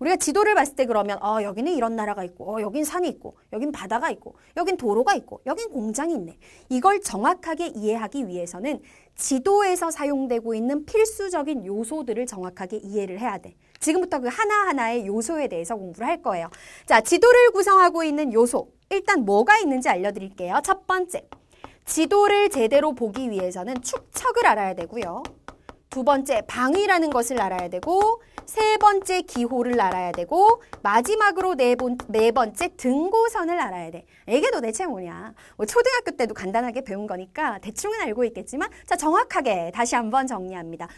우리가 지도를 봤을 때 그러면 어 여기는 이런 나라가 있고 어 여긴 산이 있고 여긴 바다가 있고 여긴 도로가 있고 여긴 공장이 있네. 이걸 정확하게 이해하기 위해서는 지도에서 사용되고 있는 필수적인 요소들을 정확하게 이해를 해야 돼. 지금부터 그 하나하나의 요소에 대해서 공부를 할 거예요. 자, 지도를 구성하고 있는 요소. 일단 뭐가 있는지 알려드릴게요. 첫 번째, 지도를 제대로 보기 위해서는 축척을 알아야 되고요. 두 번째, 방위라는 것을 알아야 되고 세 번째 기호를 알아야 되고 마지막으로 네, 번, 네 번째 등고선을 알아야 돼. 이게 도대체 뭐냐. 뭐 초등학교 때도 간단하게 배운 거니까 대충은 알고 있겠지만 자 정확하게 다시 한번 정리합니다.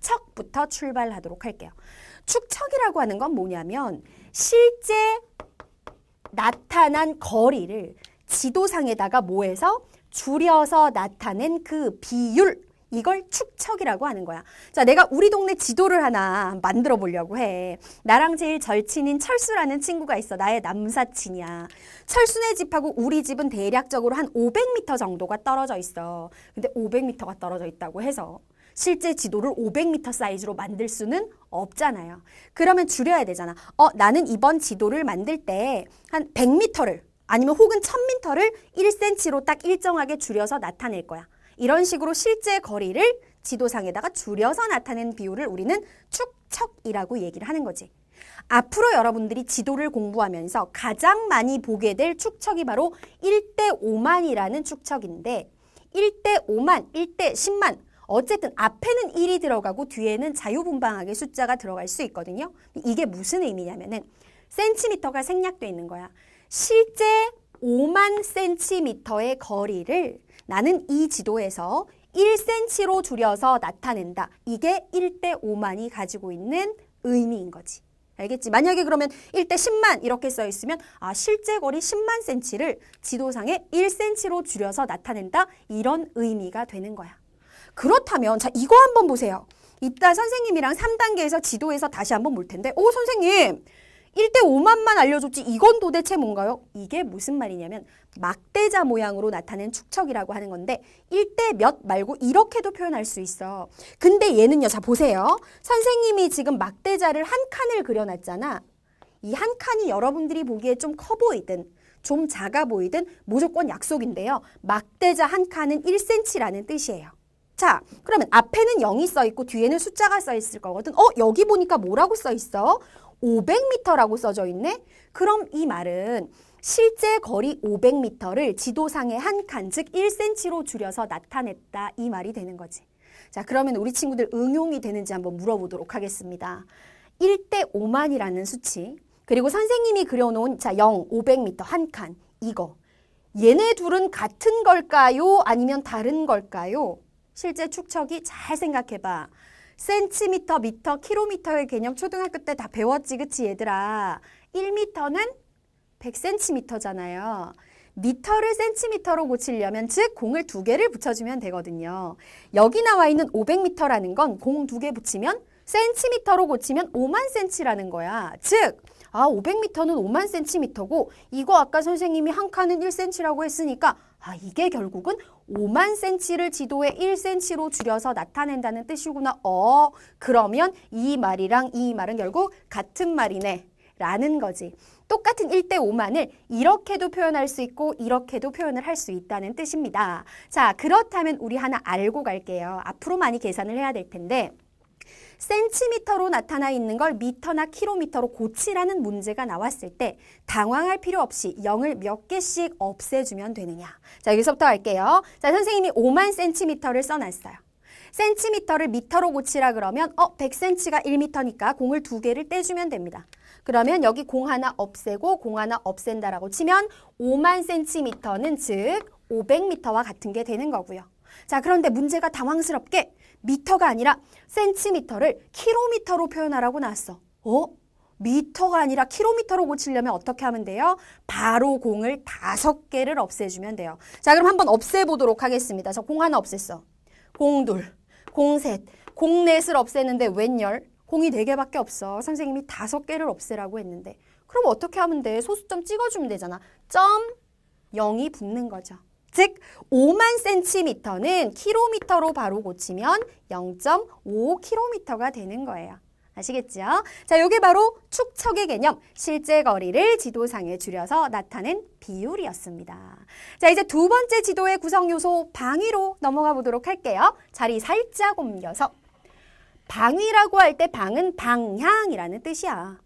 축척부터 출발하도록 할게요. 축척이라고 하는 건 뭐냐면 실제 나타난 거리를 지도상에다가 모해서 줄여서 나타낸 그 비율 이걸 축척이라고 하는 거야. 자, 내가 우리 동네 지도를 하나 만들어 보려고 해. 나랑 제일 절친인 철수라는 친구가 있어. 나의 남사친이야. 철수네 집하고 우리 집은 대략적으로 한 500m 정도가 떨어져 있어. 근데 500m가 떨어져 있다고 해서 실제 지도를 500m 사이즈로 만들 수는 없잖아요. 그러면 줄여야 되잖아. 어, 나는 이번 지도를 만들 때 한 100m를 아니면 혹은 1000m를 1cm로 딱 일정하게 줄여서 나타낼 거야. 이런 식으로 실제 거리를 지도상에다가 줄여서 나타낸 비율을 우리는 축척이라고 얘기를 하는 거지. 앞으로 여러분들이 지도를 공부하면서 가장 많이 보게 될 축척이 바로 1대 5만이라는 축척인데 1대 5만, 1대 10만 어쨌든 앞에는 1이 들어가고 뒤에는 자유분방하게 숫자가 들어갈 수 있거든요. 이게 무슨 의미냐면은 센티미터가 생략돼 있는 거야. 실제 5만 센티미터의 거리를 나는 이 지도에서 1cm로 줄여서 나타낸다. 이게 1대 5만이 가지고 있는 의미인 거지. 알겠지? 만약에 그러면 1대 10만 이렇게 써 있으면 아 실제 거리 10만 센치를 지도상에 1cm로 줄여서 나타낸다. 이런 의미가 되는 거야. 그렇다면 자 이거 한번 보세요. 이따 선생님이랑 3단계에서 지도에서 다시 한번 볼 텐데 오 선생님 1대5만만 알려줬지 이건 도대체 뭔가요? 이게 무슨 말이냐면 막대자 모양으로 나타낸 축척이라고 하는 건데 1대 몇 말고 이렇게도 표현할 수 있어. 근데 얘는요. 자 보세요. 선생님이 지금 막대자를 한 칸을 그려놨잖아. 이 한 칸이 여러분들이 보기에 좀 커 보이든 좀 작아 보이든 무조건 약속인데요. 막대자 한 칸은 1cm라는 뜻이에요. 자, 그러면 앞에는 0이 써 있고 뒤에는 숫자가 써 있을 거거든. 어, 여기 보니까 뭐라고 써 있어? 500m라고 써져 있네? 그럼 이 말은 실제 거리 500m를 지도상의 한 칸, 즉 1cm로 줄여서 나타냈다. 이 말이 되는 거지. 자, 그러면 우리 친구들 응용이 되는지 한번 물어보도록 하겠습니다. 1대 5만이라는 수치, 그리고 선생님이 그려놓은 자 0, 500m 한 칸, 이거. 얘네 둘은 같은 걸까요? 아니면 다른 걸까요? 실제 축척이 잘 생각해봐. 센티미터, 미터, 킬로미터의 개념 초등학교 때 다 배웠지, 그치, 얘들아? 1미터는 100cm잖아요. 미터를 센티미터로 고치려면 즉 공을 두 개를 붙여주면 되거든요. 여기 나와 있는 500m라는 건공 두 개 붙이면 센티미터로 고치면 5만 센치라는 거야. 즉, 아 500m는 5만 센티미터고 이거 아까 선생님이 한 칸은 1cm라고 했으니까 아, 이게 결국은 5만 센치를 지도에 1cm로 줄여서 나타낸다는 뜻이구나. 어, 그러면 이 말이랑 이 말은 결국 같은 말이네. 라는 거지. 똑같은 1대 5만을 이렇게도 표현할 수 있고 이렇게도 표현을 할 수 있다는 뜻입니다. 자, 그렇다면 우리 하나 알고 갈게요. 앞으로 많이 계산을 해야 될 텐데 센티미터로 나타나 있는 걸 미터나 킬로미터로 고치라는 문제가 나왔을 때 당황할 필요 없이 0을 몇 개씩 없애주면 되느냐. 자, 여기서부터 할게요. 자, 선생님이 5만 센티미터를 써놨어요. 센티미터를 미터로 고치라 그러면 어 100cm가 1미터니까 공을 두 개를 떼주면 됩니다. 그러면 여기 공 하나 없애고 공 하나 없앤다라고 치면 5만 센티미터는 즉 500m와 같은 게 되는 거고요. 자 그런데 문제가 당황스럽게 미터가 아니라 센티미터를 킬로미터로 표현하라고 나왔어. 어? 미터가 아니라 킬로미터로 고치려면 어떻게 하면 돼요? 바로 공을 다섯 개를 없애주면 돼요. 자, 그럼 한번 없애보도록 하겠습니다. 저 공 하나 없앴어. 공 둘, 공 셋, 공 넷을 없앴는데 웬열? 공이 네 개밖에 없어. 선생님이 다섯 개를 없애라고 했는데. 그럼 어떻게 하면 돼? 소수점 찍어주면 되잖아. 점, 영이 붙는 거죠. 즉 5만 센티미터는 킬로미터로 바로 고치면 0.5킬로미터가 되는 거예요. 아시겠죠? 자, 이게 바로 축척의 개념, 실제 거리를 지도상에 줄여서 나타낸 비율이었습니다. 자, 이제 두 번째 지도의 구성 요소 방위로 넘어가 보도록 할게요. 자리 살짝 옮겨서 방위라고 할 때 방은 방향이라는 뜻이야.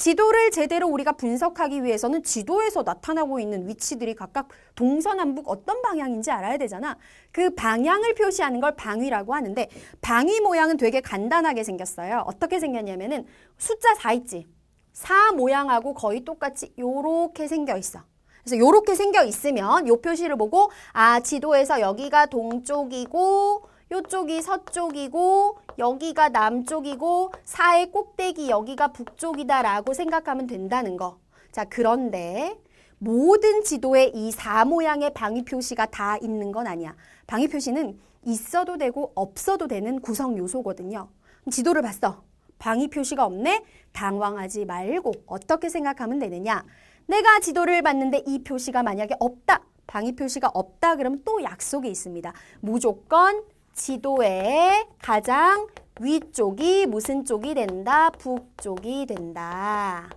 지도를 제대로 우리가 분석하기 위해서는 지도에서 나타나고 있는 위치들이 각각 동서남북 어떤 방향인지 알아야 되잖아. 그 방향을 표시하는 걸 방위라고 하는데 방위 모양은 되게 간단하게 생겼어요. 어떻게 생겼냐면은 숫자 4 있지. 4 모양하고 거의 똑같이 요렇게 생겨 있어. 그래서 요렇게 생겨 있으면 요 표시를 보고 아 지도에서 여기가 동쪽이고 요쪽이 서쪽이고 여기가 남쪽이고 사의 꼭대기 여기가 북쪽이다라고 생각하면 된다는 거. 자, 그런데 모든 지도에 이 사 모양의 방위 표시가 다 있는 건 아니야. 방위 표시는 있어도 되고 없어도 되는 구성 요소거든요. 지도를 봤어. 방위 표시가 없네? 당황하지 말고 어떻게 생각하면 되느냐? 내가 지도를 봤는데 이 표시가 만약에 없다. 방위 표시가 없다 그럼또 약속이 있습니다. 무조건 지도의 가장 위쪽이 무슨 쪽이 된다? 북쪽이 된다.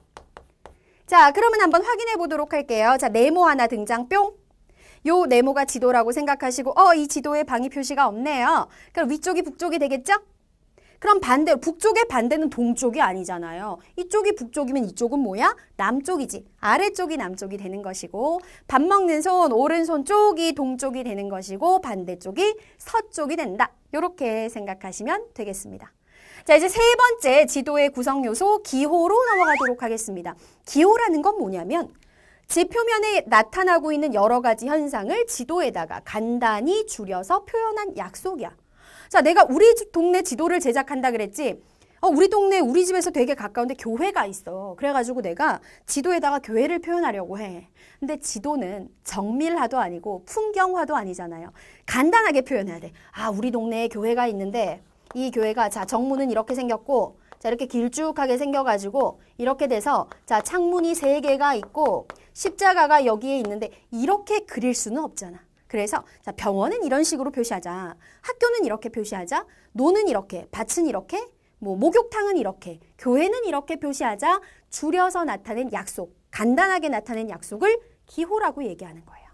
자, 그러면 한번 확인해 보도록 할게요. 자, 네모 하나 등장 뿅. 요 네모가 지도라고 생각하시고 어, 이 지도에 방위 표시가 없네요. 그럼 위쪽이 북쪽이 되겠죠? 그럼 반대 북쪽의 반대는 동쪽이 아니잖아요. 이쪽이 북쪽이면 이쪽은 뭐야? 남쪽이지. 아래쪽이 남쪽이 되는 것이고 밥 먹는 손 오른손 쪽이 동쪽이 되는 것이고 반대쪽이 서쪽이 된다. 이렇게 생각하시면 되겠습니다. 자, 이제 세 번째 지도의 구성 요소 기호로 넘어가도록 하겠습니다. 기호라는 건 뭐냐면 지표면에 나타나고 있는 여러 가지 현상을 지도에다가 간단히 줄여서 표현한 약속이야. 자, 내가 우리 동네 지도를 제작한다 그랬지. 어, 우리 동네 우리 집에서 되게 가까운데 교회가 있어. 그래가지고 내가 지도에다가 교회를 표현하려고 해. 근데 지도는 정밀화도 아니고 풍경화도 아니잖아요. 간단하게 표현해야 돼. 아, 우리 동네에 교회가 있는데 이 교회가 자 정문은 이렇게 생겼고 자 이렇게 길쭉하게 생겨가지고 이렇게 돼서 자 창문이 세 개가 있고 십자가가 여기에 있는데 이렇게 그릴 수는 없잖아. 그래서 자, 병원은 이런 식으로 표시하자. 학교는 이렇게 표시하자. 노는 이렇게, 밭은 이렇게, 뭐 목욕탕은 이렇게, 교회는 이렇게 표시하자. 줄여서 나타낸 약속, 간단하게 나타낸 약속을 기호라고 얘기하는 거예요.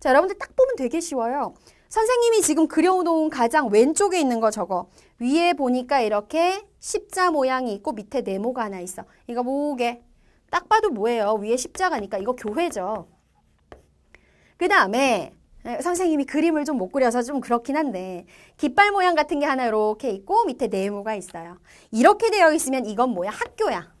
자, 여러분들 딱 보면 되게 쉬워요. 선생님이 지금 그려놓은 가장 왼쪽에 있는 거 저거. 위에 보니까 이렇게 십자 모양이 있고 밑에 네모가 하나 있어. 이거 뭐게? 딱 봐도 뭐예요? 위에 십자가니까 이거 교회죠. 그 다음에 예, 선생님이 그림을 좀 못 그려서 좀 그렇긴 한데 깃발 모양 같은 게 하나 이렇게 있고 밑에 네모가 있어요. 이렇게 되어 있으면 이건 뭐야? 학교야.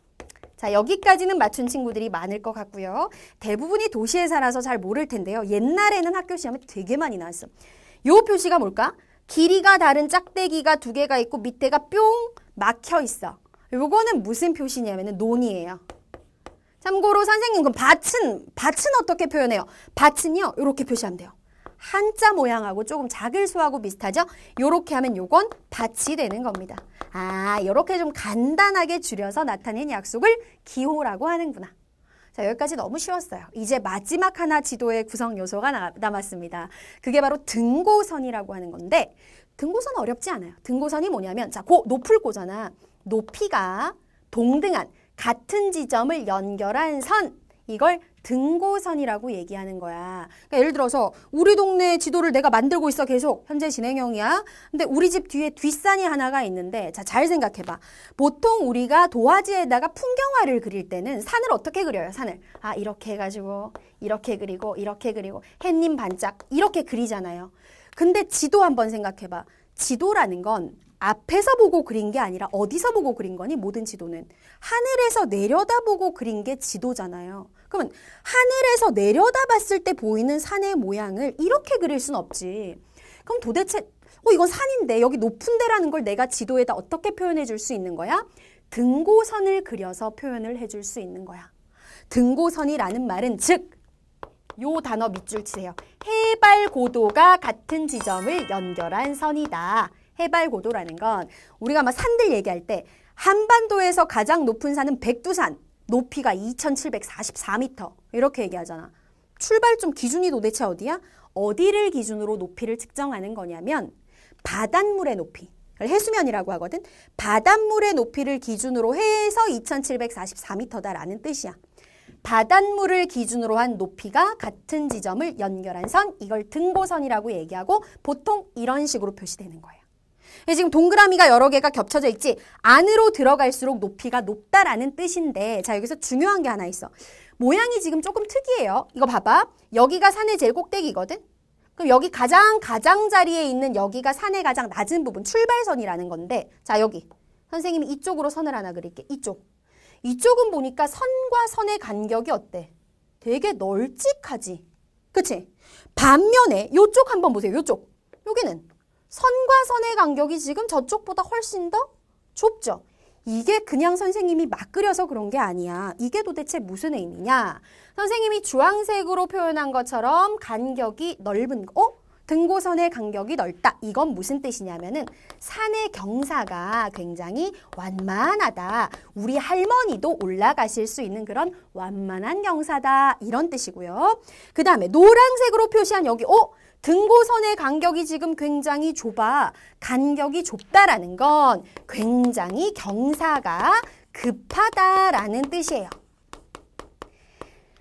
자 여기까지는 맞춘 친구들이 많을 것 같고요. 대부분이 도시에 살아서 잘 모를 텐데요. 옛날에는 학교 시험에 되게 많이 나왔어. 요 표시가 뭘까? 길이가 다른 짝대기가 두 개가 있고 밑에가 뿅 막혀 있어. 요거는 무슨 표시냐면은 논이에요. 참고로 선생님 그럼 밭은 밭은 어떻게 표현해요? 밭은요 이렇게 표시하면 돼요. 한자 모양하고 조금 작글수하고 비슷하죠? 요렇게 하면 요건 밭이 되는 겁니다. 아, 요렇게 좀 간단하게 줄여서 나타낸 약속을 기호라고 하는구나. 자, 여기까지 너무 쉬웠어요. 이제 마지막 하나 지도의 구성 요소가 나, 남았습니다. 그게 바로 등고선이라고 하는 건데 등고선 어렵지 않아요. 등고선이 뭐냐면 자, 고 높을 고잖아. 높이가 동등한 같은 지점을 연결한 선 이걸 등고선이라고 얘기하는 거야. 그러니까 예를 들어서 우리 동네 지도를 내가 만들고 있어 계속 현재 진행형이야. 근데 우리 집 뒤에 뒷산이 하나가 있는데 자 잘 생각해봐. 보통 우리가 도화지에다가 풍경화를 그릴 때는 산을 어떻게 그려요? 산을 아 이렇게 해가지고 이렇게 그리고 이렇게 그리고 햇님 반짝 이렇게 그리잖아요. 근데 지도 한번 생각해봐. 지도라는 건 앞에서 보고 그린 게 아니라 어디서 보고 그린 거니? 모든 지도는. 하늘에서 내려다보고 그린 게 지도잖아요. 그러면 하늘에서 내려다봤을 때 보이는 산의 모양을 이렇게 그릴 순 없지. 그럼 도대체 어 이건 산인데 여기 높은 데라는 걸 내가 지도에다 어떻게 표현해 줄 수 있는 거야? 등고선을 그려서 표현을 해 줄 수 있는 거야. 등고선이라는 말은 즉 요 단어 밑줄 치세요. 해발 고도가 같은 지점을 연결한 선이다. 해발 고도라는 건 우리가 막 산들 얘기할 때 한반도에서 가장 높은 산은 백두산 높이가 2744m 이렇게 얘기하잖아. 출발점 기준이 도대체 어디야? 어디를 기준으로 높이를 측정하는 거냐면 바닷물의 높이 해수면이라고 하거든. 바닷물의 높이를 기준으로 해서 2744m다라는 뜻이야. 바닷물을 기준으로 한 높이가 같은 지점을 연결한 선, 이걸 등고선이라고 얘기하고 보통 이런 식으로 표시되는 거예요. 지금 동그라미가 여러 개가 겹쳐져 있지 안으로 들어갈수록 높이가 높다라는 뜻인데 자 여기서 중요한 게 하나 있어. 모양이 지금 조금 특이해요. 이거 봐봐. 여기가 산의 제일 꼭대기거든. 그럼 여기 가장 가장자리에 있는 여기가 산의 가장 낮은 부분 출발선이라는 건데 자 여기 선생님이 이쪽으로 선을 하나 그릴게. 이쪽. 이쪽은 보니까 선과 선의 간격이 어때? 되게 널찍하지. 그치? 반면에 이쪽 한번 보세요. 이쪽. 여기는 선과 선의 간격이 지금 저쪽보다 훨씬 더 좁죠. 이게 그냥 선생님이 막 그려서 그런 게 아니야. 이게 도대체 무슨 의미냐? 선생님이 주황색으로 표현한 것처럼 간격이 넓은 거. 어? 등고선의 간격이 넓다. 이건 무슨 뜻이냐면은 산의 경사가 굉장히 완만하다. 우리 할머니도 올라가실 수 있는 그런 완만한 경사다. 이런 뜻이고요. 그 다음에 노란색으로 표시한 여기, 어? 등고선의 간격이 지금 굉장히 좁아 간격이 좁다라는 건 굉장히 경사가 급하다라는 뜻이에요.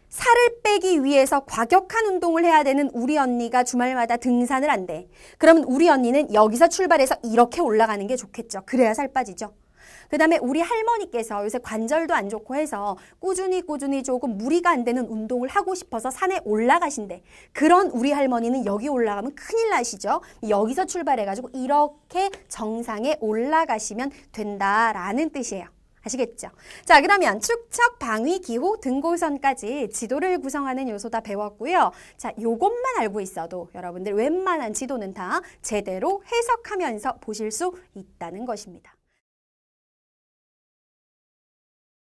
살을 빼기 위해서 과격한 운동을 해야 되는 우리 언니가 주말마다 등산을 한대. 그러면 우리 언니는 여기서 출발해서 이렇게 올라가는 게 좋겠죠. 그래야 살 빠지죠. 그 다음에 우리 할머니께서 요새 관절도 안 좋고 해서 꾸준히 꾸준히 조금 무리가 안 되는 운동을 하고 싶어서 산에 올라가신대. 그런 우리 할머니는 여기 올라가면 큰일 나시죠. 여기서 출발해가지고 이렇게 정상에 올라가시면 된다라는 뜻이에요. 아시겠죠? 자, 그러면 축척, 방위, 기호, 등고선까지 지도를 구성하는 요소 다 배웠고요. 자, 요것만 알고 있어도 여러분들 웬만한 지도는 다 제대로 해석하면서 보실 수 있다는 것입니다.